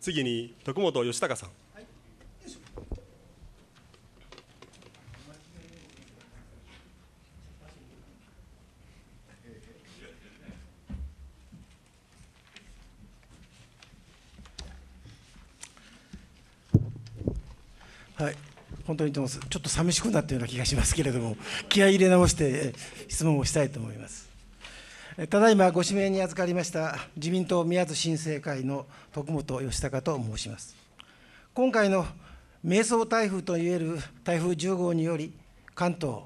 次に徳本義孝さん。はい、本当にちょっと寂しくなったような気がしますけれども、気合い入れ直して質問をしたいと思います。ただいまご指名に預かりました自民党宮津新生会の徳本義孝と申します。今回の迷走台風といえる台風10号により、関東、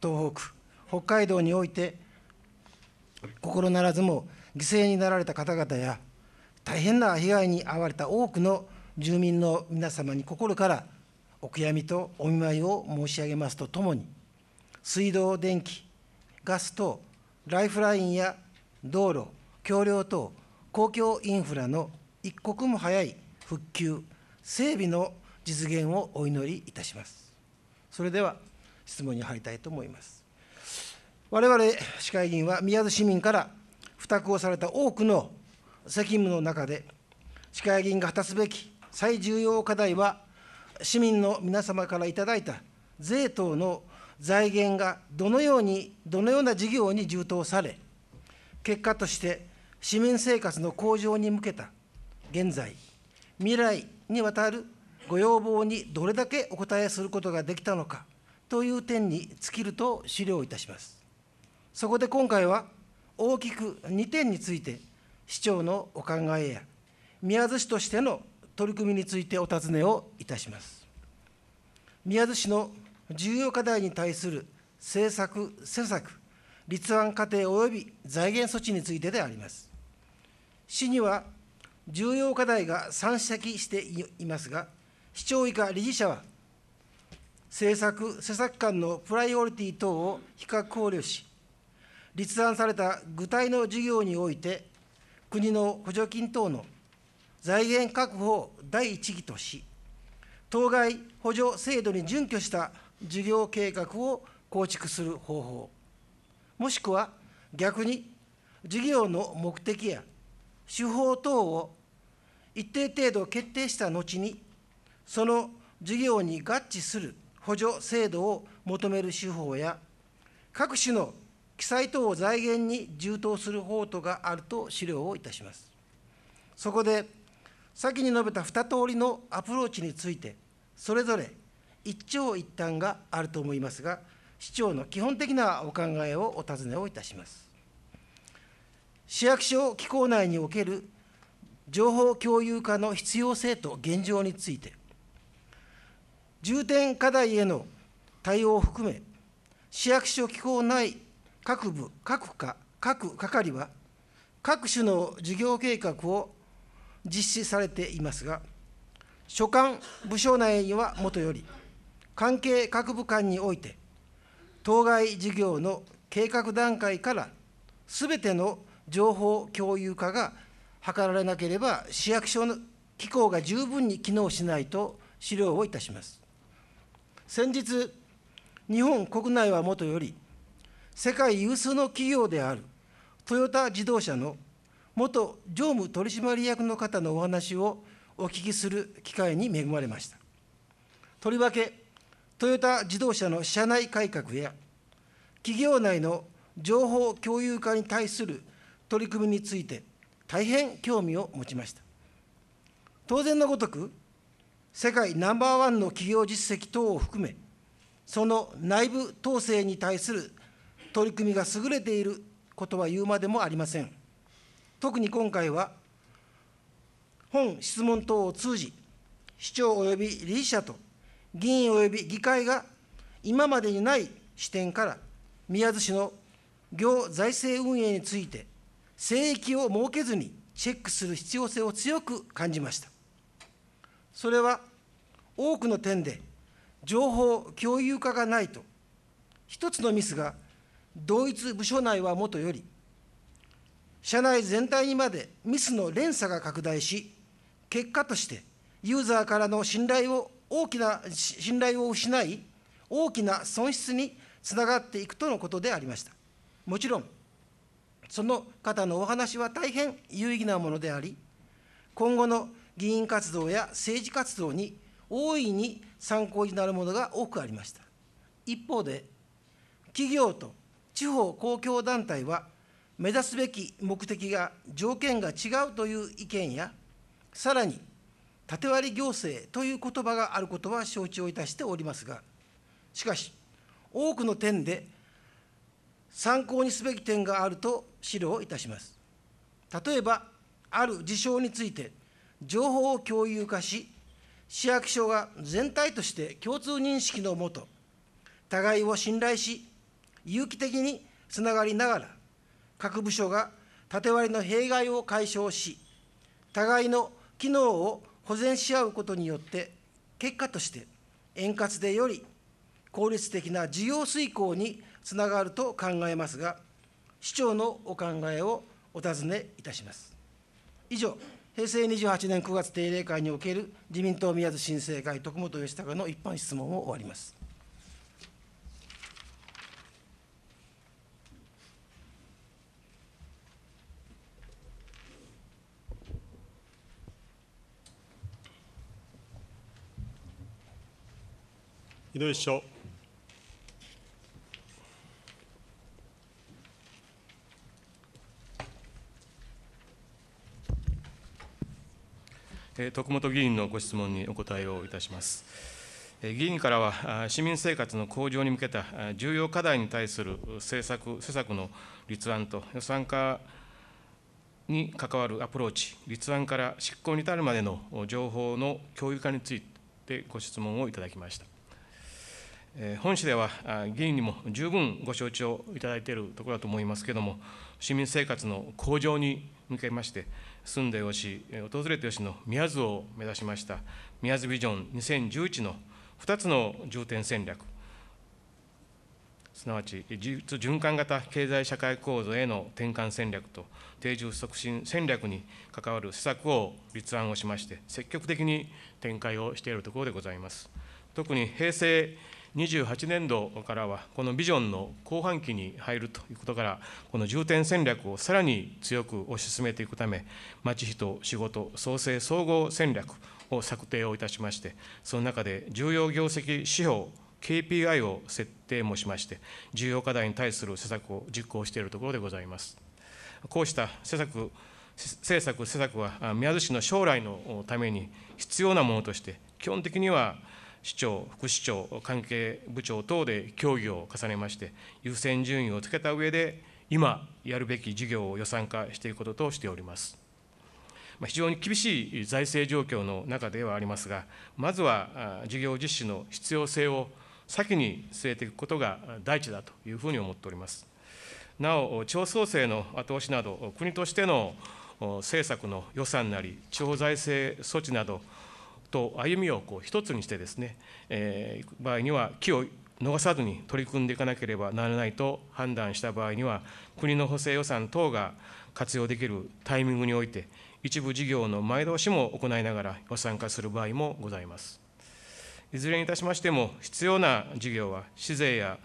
東北、北海道において、心ならずも犠牲になられた方々や、大変な被害に遭われた多くの住民の皆様に心からお悔やみとお見舞いを申し上げますとともに、水道、電気、ガス等、ライフラインや道路、橋梁等公共インフラの一刻も早い復旧、整備の実現をお祈りいたします。それでは質問に入りたいと思います。我々市会議員は宮津市民から付託をされた多くの責務の中で、市会議員が果たすべき最重要課題は、市民の皆様からいただいた税等の財源がどのように、どのような事業に充当され、結果として市民生活の向上に向けた現在、未来にわたるご要望にどれだけお答えすることができたのかという点に尽きると資料いたします。そこで今回は大きく2点について市長のお考えや宮津市としての取り組みについてお尋ねをいたします。宮津市の重要課題に対する政策、施策、立案過程及び財源措置についてであります。市には重要課題が山積していますが、市長以下理事者は、政策・施策間のプライオリティ等を比較考慮し、立案された具体の事業において、国の補助金等の財源確保を第一義とし、当該補助制度に準拠した事業計画を構築する方法もしくは逆に事業の目的や手法等を一定程度決定した後にその事業に合致する補助制度を求める手法や各種の記載等を財源に充当する法とがあると資料をいたします。そこで先に述べた2通りのアプローチについてそれぞれ一長一短があると思いますが市長の基本的なお考えをお尋ねをいたします市役所機構内における情報共有化の必要性と現状について重点課題への対応を含め市役所機構内各部各課各係は各種の事業計画を実施されていますが所管部署内にはもとより関係各部官において当該事業の計画段階からすべての情報共有化が図られなければ市役所の機構が十分に機能しないと資料をいたします先日日本国内はもとより世界有数の企業であるトヨタ自動車の元常務取締役の方のお話をお聞きする機会に恵まれましたとりわけトヨタ自動車の社内改革や企業内の情報共有化に対する取り組みについて大変興味を持ちました当然のごとく世界ナンバーワンの企業実績等を含めその内部統制に対する取り組みが優れていることは言うまでもありません特に今回は本質問等を通じ市長及び理事者と議員及び議会が今までにない視点から宮津市の行財政運営について聖域を設けずにチェックする必要性を強く感じましたそれは多くの点で情報共有化がないと一つのミスが同一部署内はもとより社内全体にまでミスの連鎖が拡大し結果としてユーザーからの信頼を大きな信頼を失い、大きな損失につながっていくとのことでありました。もちろん、その方のお話は大変有意義なものであり、今後の議員活動や政治活動に大いに参考になるものが多くありました。一方で、企業と地方公共団体は、目指すべき目的が条件が違うという意見や、さらに縦割り行政という言葉があることは承知をいたしておりますが、しかし、多くの点で参考にすべき点があると資料いたします。例えば、ある事象について、情報を共有化し、市役所が全体として共通認識のもと、互いを信頼し、有機的につながりながら、各部署が縦割りの弊害を解消し、互いの機能を保全し合うことによって、結果として円滑でより効率的な事業遂行につながると考えますが、市長のお考えをお尋ねいたします。以上、平成28年9月定例会における自民党宮津新生会、徳本義孝の一般質問を終わります。井上首相。徳本議員のご質問にお答えをいたします。議員からは、市民生活の向上に向けた重要課題に対する政策施策の立案と予算化に関わるアプローチ、立案から執行に至るまでの情報の共有化についてご質問をいただきました。本市では議員にも十分ご承知をいただいているところだと思いますけれども、市民生活の向上に向けまして、住んでよし、訪れてよしの宮津を目指しました、宮津ビジョン2011の2つの重点戦略、すなわち循環型経済社会構造への転換戦略と定住促進戦略に関わる施策を立案をしまして、積極的に展開をしているところでございます。特に平成28年度からは、このビジョンの後半期に入るということから、この重点戦略をさらに強く推し進めていくため、町人、仕事、創生、総合戦略を策定をいたしまして、その中で重要業績指標、KPI を設定もしまして、重要課題に対する施策を実行しているところでございます。こうした施策政策、施策は宮津市の将来のために必要なものとして、基本的には市長、副市長、関係部長等で協議を重ねまして、優先順位をつけた上で、今やるべき事業を予算化していくこととしております。非常に厳しい財政状況の中ではありますが、まずは事業実施の必要性を先に据えていくことが第一だというふうに思っております。なお、地方創生の後押しなど、国としての政策の予算なり、地方財政措置など、と歩みをこう一つにしてですね、えー、場合には木を逃さずに取り組んでいかなければならないと判断した場合には国の補正予算等が活用できるタイミングにおいて一部事業の前倒しも行いながら予算化する場合もございますいずれにいたしましても必要な事業は市税や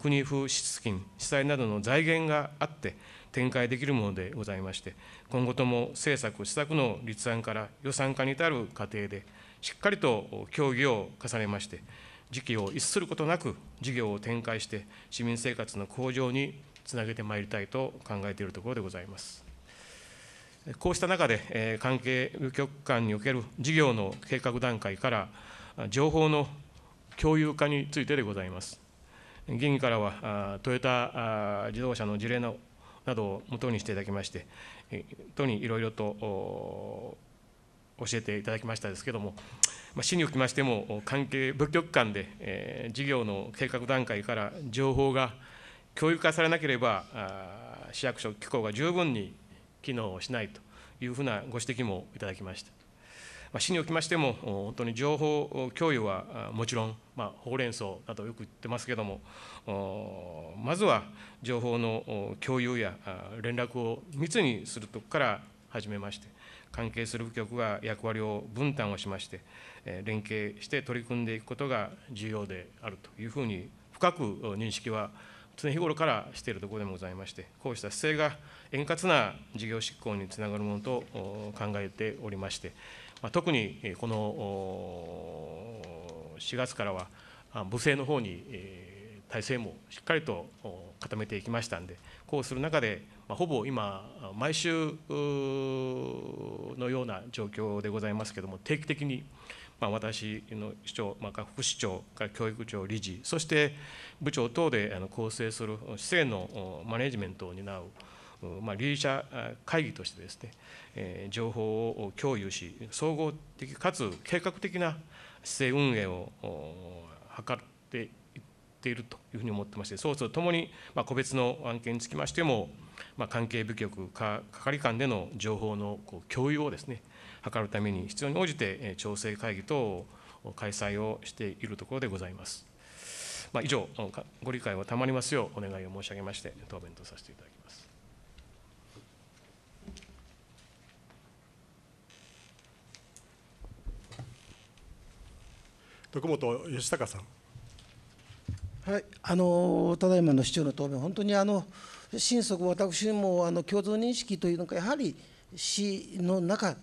国風支出金被災などの財源があって展開できるものでございまして今後とも政策施策の立案から予算化に至る過程でしっかりと協議を重ねまして、時期を逸することなく事業を展開して、市民生活の向上につなげてまいりたいと考えているところでございます。こうした中で、関係局間における事業の計画段階から、情報の共有化についてでございます。議員からは、トヨタ自動車の事例などをもとにしていただきまして、都にいろいろと教えていただきましたですけども、まあ、市におきましても関係部局間で、えー、事業の計画段階から情報が共有化されなければ市役所機構が十分に機能しないというふうなご指摘もいただきました、まあ、市におきましても本当に情報共有はもちろん、まあ、ほうれん草などよく言ってますけどもまずは情報の共有や連絡を密にするとこから始めまして関係する部局が役割を分担をしまして、連携して取り組んでいくことが重要であるというふうに、深く認識は常日頃からしているところでもございまして、こうした姿勢が円滑な事業執行につながるものと考えておりまして、特にこの4月からは、部政の方に、体制もしっかりと固めていきましたんで、こうする中で、まほぼ今、毎週のような状況でございますけれども、定期的に、ま私の市長、まあ、副市長、教育長、理事、そして部長等で構成する市政のマネジメントを担う。まあ、理事者会議としてですね、え情報を共有し、総合的かつ計画的な市政運営を図ってているというふうに思ってまして、そうするとともに、まあ、個別の案件につきましても、まあ、関係部局か、係官での情報のこう共有をですね、図るために必要に応じて調整会議等を開催をしているところでございます。まあ、以上、ご理解を賜りますようお願いを申し上げまして、答弁とさせていただきます。徳本義孝さん。はい、あのただいまの市長の答弁、本当にあの心底、私もあの共通認識というのか、やはり市の中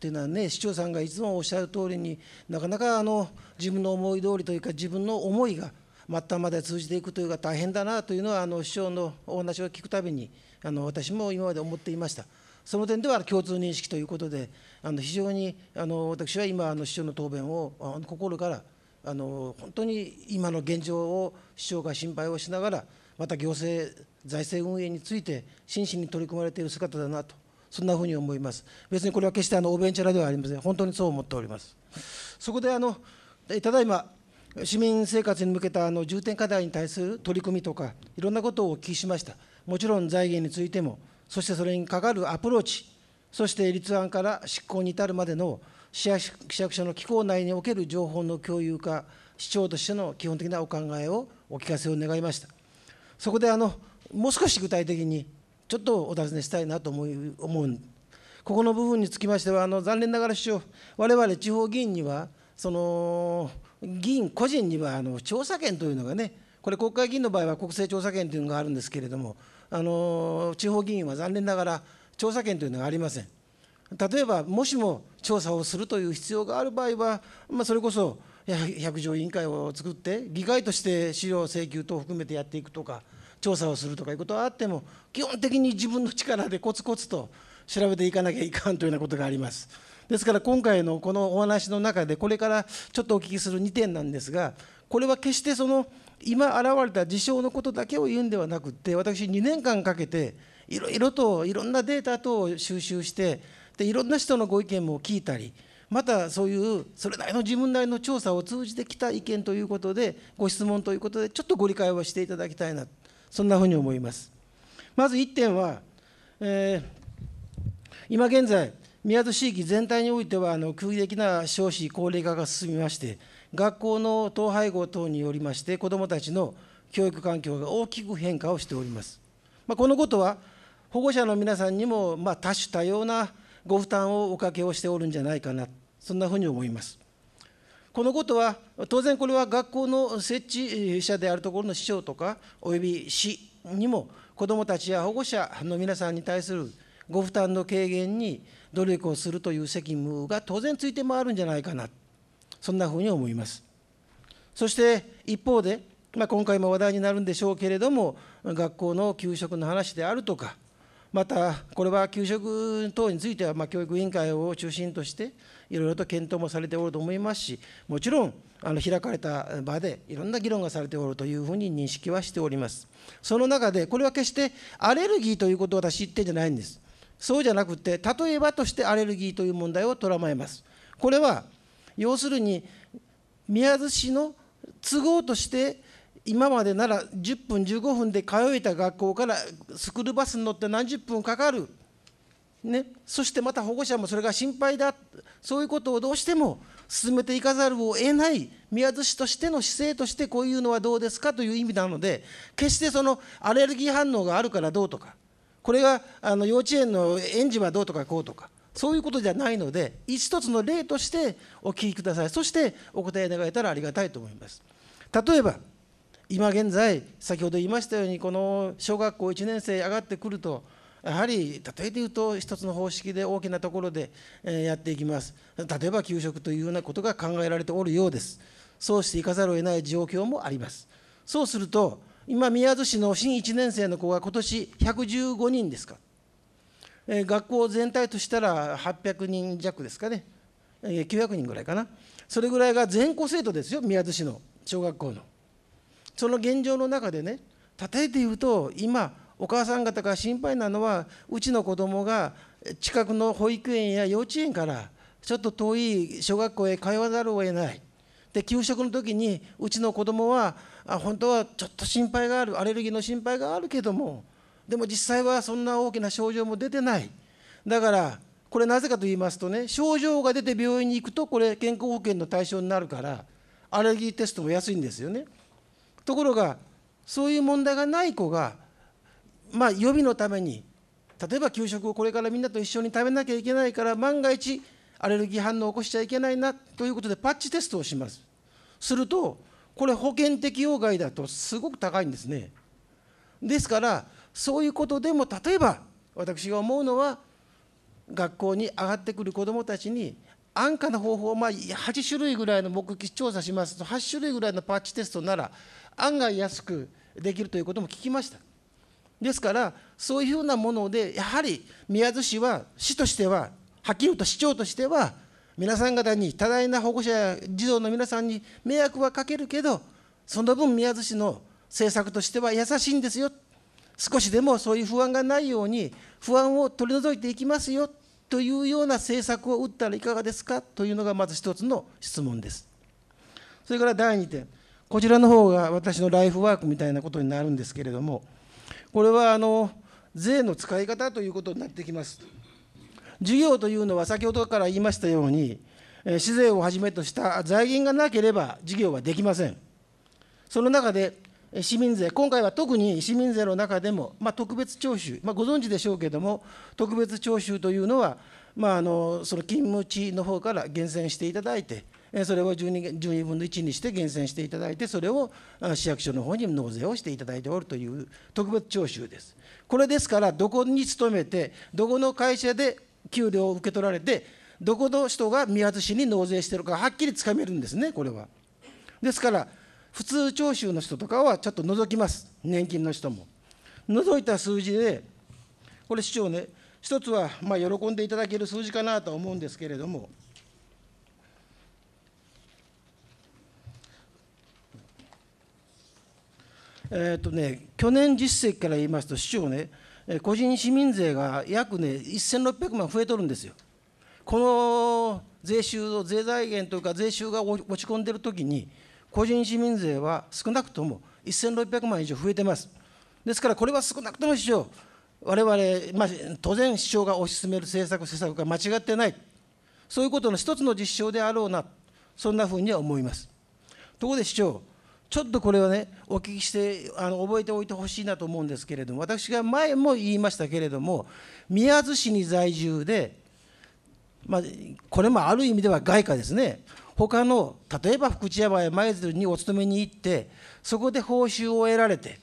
というのはね、市長さんがいつもおっしゃる通りになかなかあの自分の思い通りというか、自分の思いが末端まで通じていくというか、大変だなというのは、あの市長のお話を聞くたびにあの、私も今まで思っていました。その点では共通認識ということで、あの非常にあの私は今、あの市長の答弁を心からあの本当に今の現状を市長が心配をしながら、また行政、財政運営について真摯に取り組まれている姿だなと、そんなふうに思います。別にこれは決してあのオーベンチャラではありません、本当にそう思っております。そこであのただいま市民生活に向けたあの重点課題に対する取り組みとか、いろんなことをお聞きしました。もちろん財源についても、そしてそれにかかるアプローチ、そして立案から執行に至るまでの市役所の機構内における情報の共有化、市長としての基本的なお考えをお聞かせを願いました。そこであのもう少し具体的にちょっとお尋ねしたいなと思う思うここの部分につきましてはあの残念ながら首相我々地方議員にはその議員個人にはあの調査権というのがねこれ国会議員の場合は国政調査権というのがあるんですけれどもあの地方議員は残念ながら調査権というのがありません。例えばもしも調査をするという必要がある場合は、まあ、それこそ百条委員会を作って議会として資料請求等を含めてやっていくとか調査をするとかいうことはあっても基本的に自分の力でコツコツと調べていかなきゃいかんというようなことがあります。ですから今回のこのお話の中でこれからちょっとお聞きする2点なんですがこれは決してその今現れた事象のことだけを言うんではなくて私2年間かけていろいろといろんなデータ等を収集してでいろんな人のご意見も聞いたりまたそういうそれなりの自分なりの調査を通じてきた意見ということでご質問ということでちょっとご理解をしていただきたいなそんなふうに思いますまず1点は、えー、今現在宮津地域全体においてはあの空的な少子高齢化が進みまして学校の統廃合等によりまして子どもたちの教育環境が大きく変化をしております、まあ、このことは保護者の皆さんにも、ま多種多様なご負担をおかけをしておるんじゃないかな、そんなふうに思います。このことは、当然これは学校の設置者であるところの市長とか、および市にも、子どもたちや保護者の皆さんに対するご負担の軽減に努力をするという責務が当然ついて回るんじゃないかな、そんなふうに思います。そして一方で、まあ、今回も話題になるんでしょうけれども、学校の給食の話であるとか、また、これは給食等については、ま教育委員会を中心として、いろいろと検討もされておると思いますし、もちろん、あの開かれた場でいろんな議論がされておるというふうに認識はしております。その中で、これは決してアレルギーということを私言ってんじゃないんです。そうじゃなくて、例えばとしてアレルギーという問題をとらまえます。これは、要するに、宮津市の都合として今までなら10分15分で通えた学校からスクールバスに乗って何十分かかる、ね、そしてまた保護者もそれが心配だそういうことをどうしても進めていかざるを得ない宮津市としての姿勢としてこういうのはどうですかという意味なので決してそのアレルギー反応があるからどうとかこれがあの幼稚園の園児はどうとかこうとかそういうことじゃないので一つの例としてお聞きくださいそしてお答え願えたらありがたいと思います。例えば今現在先ほど言いましたようにこの小学校1年生上がってくるとやはり例えて言うと一つの方式で大きなところでやっていきます例えば給食というようなことが考えられておるようですそうしていかざるを得ない状況もありますそうすると今宮津市の新1年生の子が今年115人ですか学校全体としたら800人弱ですかね900人ぐらいかなそれぐらいが全校生徒ですよ宮津市の小学校のその現状の中でね例えて言うと今お母さん方が心配なのはうちの子供が近くの保育園や幼稚園からちょっと遠い小学校へ通わざるを得ないで給食の時にうちの子供はあ本当はちょっと心配があるアレルギーの心配があるけどもでも実際はそんな大きな症状も出てないだからこれなぜかと言いますとね症状が出て病院に行くとこれ健康保険の対象になるからアレルギーテストも安いんですよねところがそういう問題がない子がまあ予備のために例えば給食をこれからみんなと一緒に食べなきゃいけないから万が一アレルギー反応を起こしちゃいけないなということでパッチテストをしますするとこれ保険適用外だとすごく高いんですねですからそういうことでも例えば私が思うのは学校に上がってくる子どもたちに安価な方法をまあ8種類ぐらいの目撃調査しますと8種類ぐらいのパッチテストなら案外安くできるということも聞きましたですからそういうふうなものでやはり宮津市は市としてははっきり言うと市長としては皆さん方に多大な保護者や児童の皆さんに迷惑はかけるけどその分宮津市の政策としては優しいんですよ少しでもそういう不安がないように不安を取り除いていきますよというような政策を打ったらいかがですかというのがまず一つの質問です。それから第2点こちらの方が私のライフワークみたいなことになるんですけれどもこれはあの税の使い方ということになってきます事業というのは先ほどから言いましたように市税をはじめとした財源がなければ事業はできませんその中で市民税、今回は特に市民税の中でも、まあ、特別徴収、まあ、ご存知でしょうけれども、特別徴収というのは、まあ、あのその勤務地の方から厳選していただいて、それを 12, 12分の1にして厳選していただいてそれを市役所の方に納税をしていただいておるという特別徴収ですこれですからどこに勤めてどこの会社で給料を受け取られてどこの人が宮津市に納税してるかはっきりつかめるんですねこれはですから普通徴収の人とかはちょっと除きます年金の人も除いた数字でこれ市長ね一つはま喜んでいただける数字かなとは思うんですけれどもえーとね、去年実績から言いますと、市長ね、個人市民税が約、ね、1600万増えとるんですよ。この税収を税財源というか税収が落ち込んでるときに、個人市民税は少なくとも1600万以上増えてます。ですから、これは少なくとも市長、我々、まあ、当然、市長が推し進める政策、施策が間違ってない、そういうことの一つの実証であろうな、そんなふうには思います。ところで市長ちょっとこれはねお聞きしてあの覚えておいてほしいなと思うんですけれども私が前も言いましたけれども宮津市に在住で、まあ、これもある意味では外貨ですね他の例えば福知山や舞鶴にお勤めに行ってそこで報酬を得られて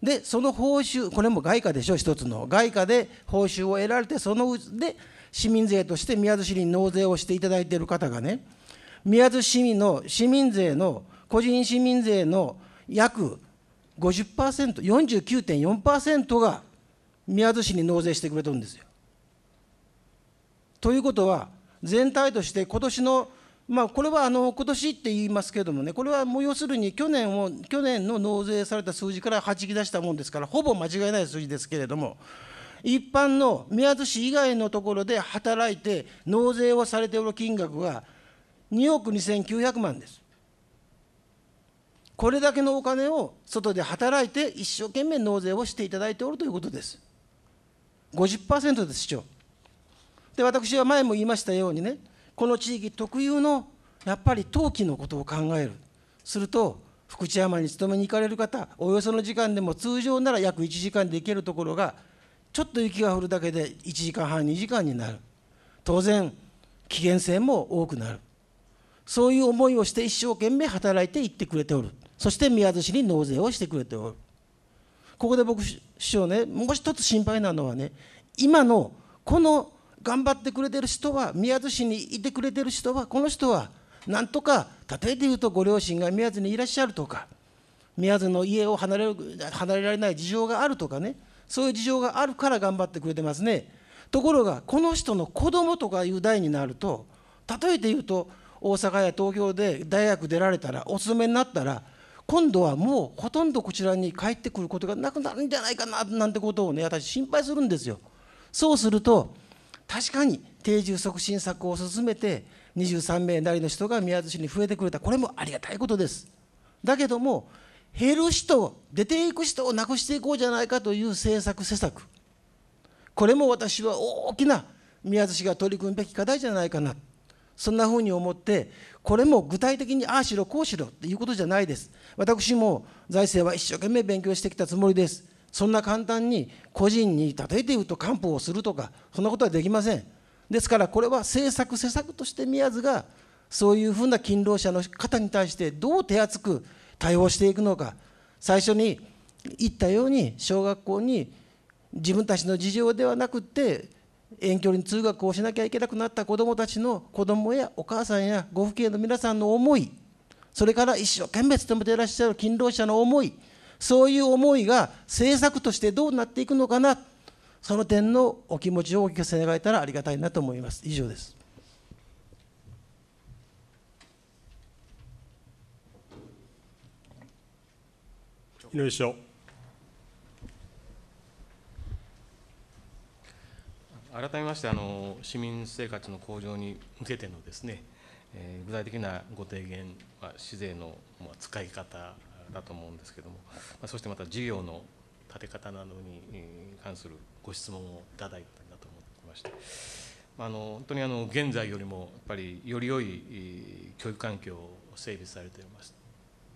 でその報酬これも外貨でしょ一つの外貨で報酬を得られてそのうちで市民税として宮津市に納税をしていただいている方がね宮津市民の市民税の個人市民税の約50%、49.4%が宮津市に納税してくれてるんですよ。ということは、全体として今年の、まあ、これはあの今年って言いますけれどもね、これはもう要するに去年を去年の納税された数字からはじき出したもんですから、ほぼ間違いない数字ですけれども、一般の宮津市以外のところで働いて納税をされておる金額が2億2900万です。これだけのお金を外で働いて一生懸命納税をしていただいておるということです。50%です、市長。で、私は前も言いましたようにね、この地域特有のやっぱり陶器のことを考える。すると、福知山に勤めに行かれる方、およその時間でも通常なら約1時間で行けるところが、ちょっと雪が降るだけで1時間半、2時間になる。当然、危険性も多くなる。そういう思いをして一生懸命働いて行ってくれておる。そして宮津市に納税をしてくれておるここで僕師匠ねもう一つ心配なのはね今のこの頑張ってくれてる人は宮津市にいてくれてる人はこの人はなんとか例えて言うとご両親が宮津にいらっしゃるとか宮津の家を離れ離れられない事情があるとかねそういう事情があるから頑張ってくれてますねところがこの人の子供とかいう代になると例えて言うと大阪や東京で大学出られたらお勤めになったら今度はもうほとんどこちらに帰ってくることがなくなるんじゃないかななんてことをね私心配するんですよ。そうすると確かに定住促進策を進めて23名なりの人が宮津市に増えてくれたこれもありがたいことです。だけども減る人出ていく人をなくしていこうじゃないかという政策施策これも私は大きな宮津市が取り組むべき課題じゃないかなそんなふうに思ってこれも具体的にああしろこうしろっていうことじゃないです私も財政は一生懸命勉強してきたつもりですそんな簡単に個人に例えて言うと官報をするとかそんなことはできませんですからこれは政策施策として宮津がそういうふうな勤労者の方に対してどう手厚く対応していくのか最初に言ったように小学校に自分たちの事情ではなくって遠距離通学をしなきゃいけなくなった子どもたちの子どもやお母さんやご父兄の皆さんの思いそれから一生懸命勤めていらっしゃる勤労者の思いそういう思いが政策としてどうなっていくのかなその点のお気持ちをお聞かせ願えたらありがたいなと思います以上です井上市改めましてあの、市民生活の向上に向けてのですね、えー、具体的なご提言、まあ、市税の、まあ、使い方だと思うんですけども、まあ、そしてまた事業の立て方などに関するご質問をいただいたんだと思ってまして、あの本当にあの現在よりもやっぱりより良い教育環境を整備されています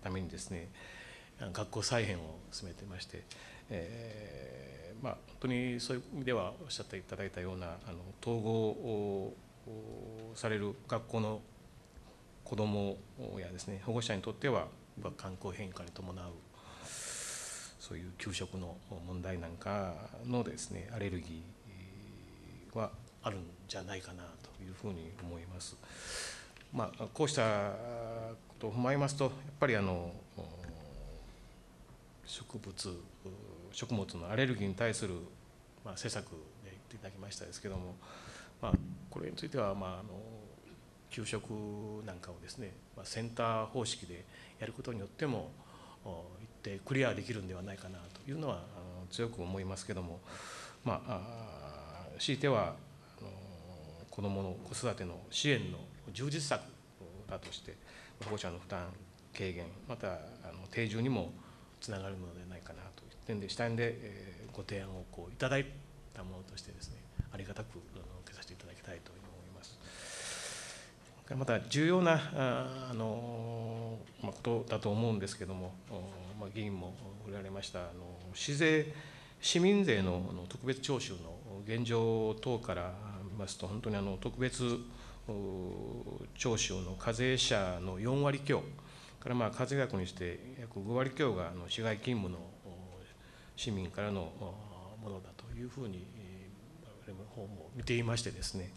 ためにですね、学校再編を進めてまして、えーまあ、本当にそういう意味ではおっしゃっていただいたようなあの統合をされる学校の子どもやですね保護者にとっては観光変化に伴うそういう給食の問題なんかのですねアレルギーはあるんじゃないかなというふうに思います。まあ、こうしたことを踏まえますとやっぱりあの植物食物のアレルギーに対する、まあ、施策で言っていただきましたですけども、まあ、これについては、まあ、あの給食なんかをですね、まあ、センター方式でやることによっても一定クリアできるんではないかなというのはあの強く思いますけども、まあ、あ強いてはあの子どもの子育ての支援の充実策だとして保護者の負担軽減またあの定住にもつながるのではないかなという点で下んで、えご提案をこういただいたものとしてですねありがたく受けさせていただきたいと思います。また重要なああの、まあ、ことだと思うんですけども、まあ、議員もおられましたあの市税市民税の特別徴収の現状等から見ますと本当にあの特別徴収の課税者の4割強。からまあ活躍にして約5割強があの市外勤務の市民からのものだというふうに我々の方も見ていましてですね、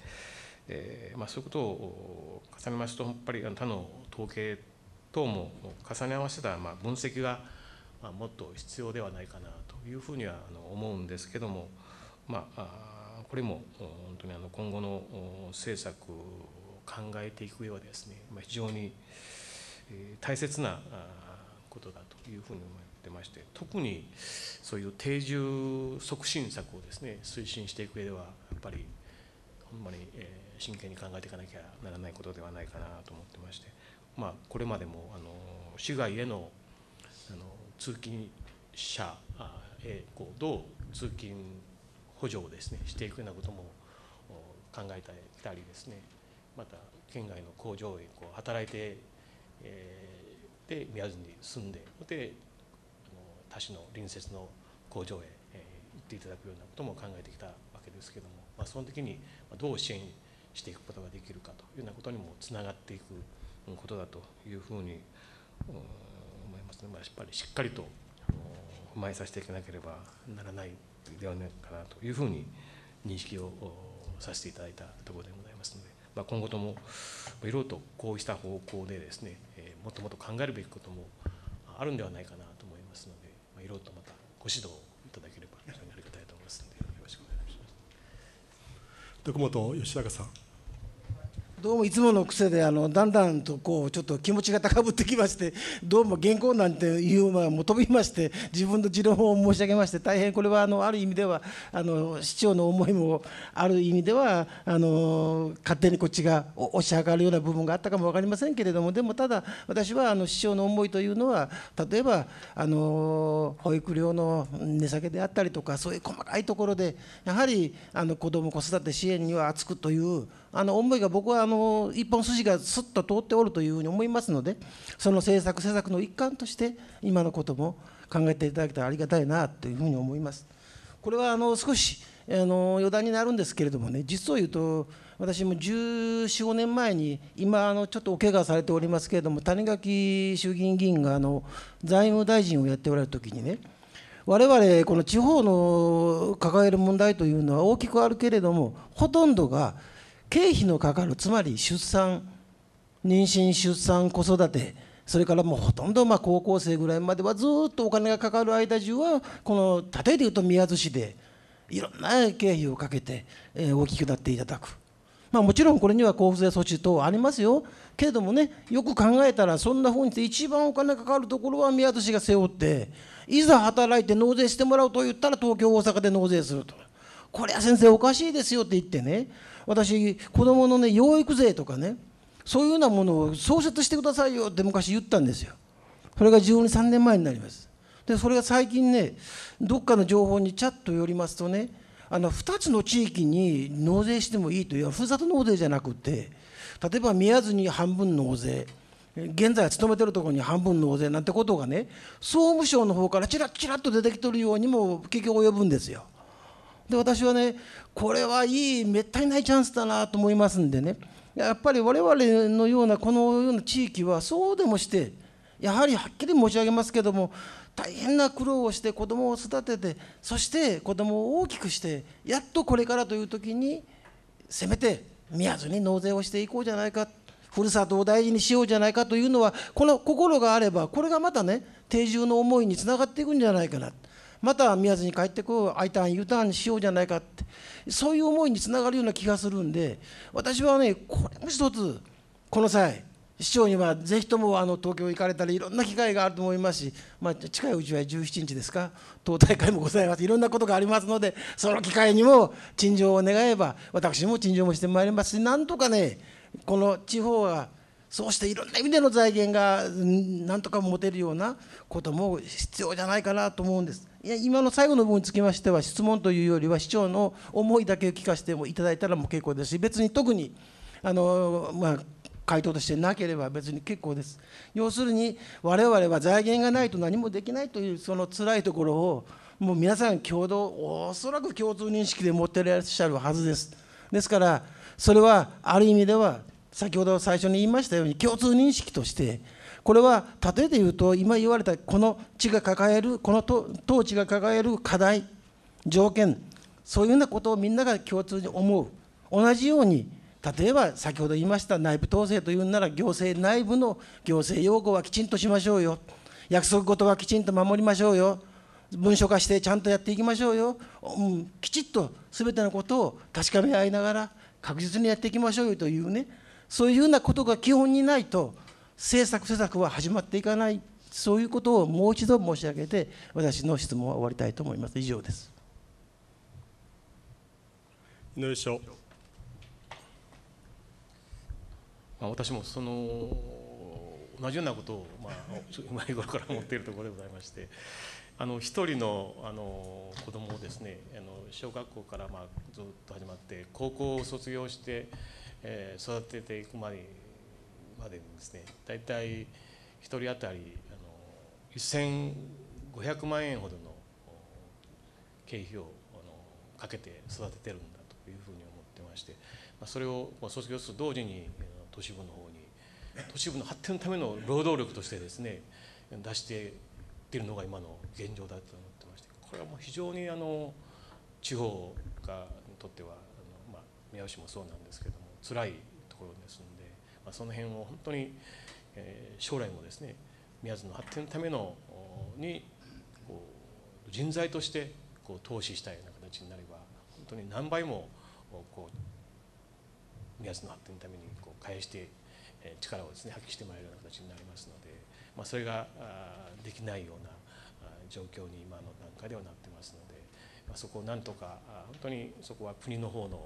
えーまあ、そういうことを重ねますとやっぱり他の統計等も重ね合わせたまあ分析がもっと必要ではないかなというふうには思うんですけども、まあ、これも本当にあの今後の政策を考えていくようですね、まあ、非常に、えー大切なことだというふうに思ってまして特にそういう定住促進策をですね推進していく上ではやっぱりほんまに真剣に考えていかなきゃならないことではないかなと思ってまして、まあ、これまでもあの市外へのあの通勤者へこうどう通勤補助をですねしていくようなことも考えたりですねまた県外の工場へこう働いてえで宮津に住んでで他市の隣接の工場へ、え行っていただくようなことも考えてきたわけですけども、まあ、その時にどう支援していくことができるかというようなことにもつながっていくことだというふうに思いますね、まあ、やっぱりしっかりと踏まえさせていかなければならないではないかなというふうに認識をさせていただいたところでございます。まあ、今後ともいろいろとこうした方向でですね、えー、もっともっと考えるべきこともあるんではないかなと思いますので、まあ、いろいろとまたご指導をいただければ非常にありがたいと思いますのでよろしくお願いします。徳本吉高さんどうもいつもの癖であのだんだんとこうちょっと気持ちが高ぶってきまして どうも原稿なんていうのがも飛びまして自分の持論を申し上げまして大変これはあのある意味ではあの市長の思いもある意味ではあの勝手にこっちが押しがるような部分があったかも分かりませんけれどもでもただ私はあの市長の思いというのは例えばあの保育料の値下げであったりとかそういう細かいところでやはりあの子ども子育て支援には厚くというあの思いが僕はあの一本筋がすっと通っておるというふうに思いますのでその政策施策の一環として今のことも考えていただけたらありがたいなというふうに思います。これはあの少しあの余談になるんですけれどもね実を言うと私も1415年前に今あのちょっとお怪我されておりますけれども谷垣衆議院議員があの財務大臣をやっておられる時にね我々この地方の抱える問題というのは大きくあるけれどもほとんどが経費のかかるつまり出産妊娠出産子育てそれからもうほとんどまあ高校生ぐらいまではずっとお金がかかる間中はこの例えで言うと宮津市でいろんな経費をかけて、え大きくなっていただく。まあ、もちろんこれには交付税措置等ありますよけれどもねよく考えたらそんなふうにして一番お金かかるところは宮津市が背負っていざ働いて納税してもらうと言ったら東京大阪で納税するとこれは先生おかしいですよって言ってね私子供のね養育税とかねそういうようなものを創設してくださいよって昔言ったんですよそれが123年前になりますでそれが最近ねどっかの情報にチャッと寄りますとねあの2つの地域に納税してもいいというふるさと納税じゃなくて例えば宮津に半分納税現在勤めてるところに半分納税なんてことがね総務省の方からちらちらっと出てきてるようにも結局及ぶんですよ。で私はねこれはいいめったにないチャンスだなと思いますんでねやっぱり我々のようなこのような地域はそうでもしてやはりはっきり申し上げますけども大変な苦労をして子どもを育ててそして子どもを大きくしてやっとこれからという時にせめて宮津に納税をしていこうじゃないかふるさとを大事にしようじゃないかというのはこの心があればこれがまたね定住の思いにつながっていくんじゃないかなまた宮津に帰ってこうあいたん、U ターンしようじゃないかってそういう思いにつながるような気がするんで私はねこれも一つこの際市長にはぜひともあの東京行かれたりいろんな機会があると思いますし、まあ、近いうちは17日ですか党大会もございますいろんなことがありますのでその機会にも陳情を願えば私も陳情もしてまいりますしなんとかねこの地方はそうしていろんな意味での財源がなんとか持てるようなことも必要じゃないかなと思うんです。今の最後の部分につきましては質問というよりは市長の思いだけ聞かせてもいただいたらもう結構ですし別に特にあの、まあ、回答としてなければ別に結構です。要するに我々は財源がないと何もできないというその辛いところをもう皆さん共同おそらく共通認識で持っていらっしゃるはずです。ですからそれはある意味では先ほど最初に言いましたように共通認識としてこれは例えで言うと今言われたこの地が抱えるこの統治が抱える課題条件そういうようなことをみんなが共通に思う同じように例えば先ほど言いました内部統制というなら行政内部の行政擁護はきちんとしましょうよ約束事はきちんと守りましょうよ文書化してちゃんとやっていきましょうよ、うん、きちっと全てのことを確かめ合いながら確実にやっていきましょうよというねそういうようなことが基本にないと政策施策は始まっていかないそういうことをもう一度申し上げて私の質問は終わりたいと思います以上です井上首まあ、私もその同じようなことを、まあ、前 頃から思っているところでございまして。あの一人のあの子供をですねあの小学校からまあずっと始まって高校を卒業して、えー、育てていくまでまでにですね大体1人当たりあの1500万円ほどの経費をあのかけて育ててるんだというふうに思ってまして、まあ、それを卒業すると同時に都市部の方に都市部の発展のための労働力としてですね出してってるのが今の現状だと思ってましてこれはもう非常にあの地方がにとってはあの、まあ、宮尾市もそうなんですけども辛いところですので。その辺を本当に将来もですね宮津の発展のためのにこう人材としてこう投資したような形になれば本当に何倍もこう宮津の発展のためにこう返して力をですね発揮してもらえるような形になりますので、まあ、それができないような状況に今の段階ではなってますので、まあ、そこをなんとか本当にそこは国の方の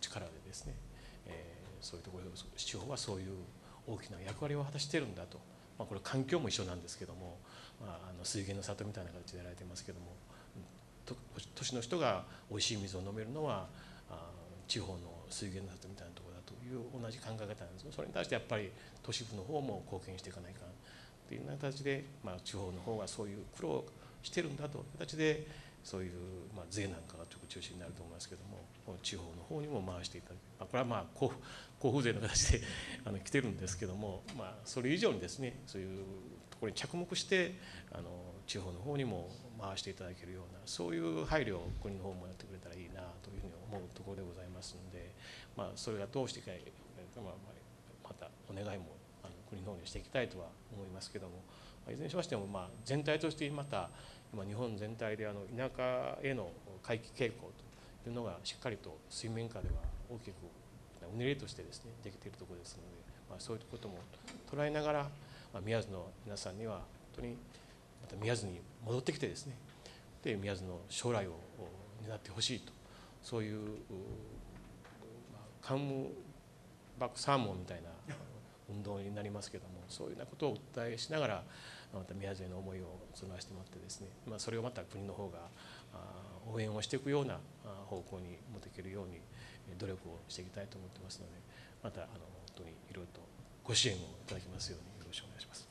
力でですね、えそういうところ地方はそういう大きな役割を果たしてるんだと、まあ、これ環境も一緒なんですけども、まあ、あの水源の里みたいな形でやられてますけども都市の人がおいしい水を飲めるのは地方の水源の里みたいなところだという同じ考え方なんですけどそれに対してやっぱり都市部の方も貢献していかないかっていうような形で、まあ、地方の方がそういう苦労をしてるんだという形でそういう、まあ、税なんかがちょっと中心になると思いますけども。地方の方にも回していただく、あ、これはまあ交付税の形で あの来てるんですけども、まあ、それ以上にですねそういうところに着目してあの地方の方にも回していただけるようなそういう配慮を国の方もやってくれたらいいなというふうに思うところでございますので、まあ、それがどうしていかないまあ、またお願いもあの国の方にしていきたいとは思いますけども、まあ、いずれにしましても、ま全体としてまた今日本全体であの田舎への回帰傾向とというのがしっかりと水面下では大きくうねりとしてですねできているところですので、まあ、そういうことも捉えながら、まあ、宮津の皆さんには本当にまた宮津に戻ってきてですねで宮津の将来を担ってほしいとそういう、まあ、カムバックサーモンみたいな運動になりますけどもそういうようなことを訴えしながらまた宮津への思いを募らせてもらってですね、まあ、それをまた国の方が応援をしていくような方向に持っていけるように努力をしていきたいと思ってますのでまたあの本当にいろいろとご支援をいただきますようによろしくお願いします。